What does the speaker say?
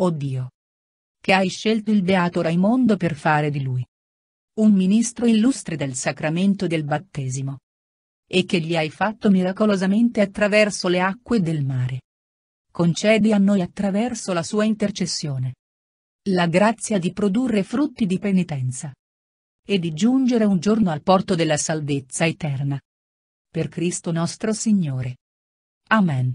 Oh Dio! Che hai scelto il beato Raimondo per fare di lui un ministro illustre del sacramento del battesimo. E che gli hai fatto miracolosamente attraverso le acque del mare. Concedi a noi attraverso la sua intercessione la grazia di produrre frutti di penitenza e di giungere un giorno al porto della salvezza eterna. Per Cristo nostro Signore. Amen.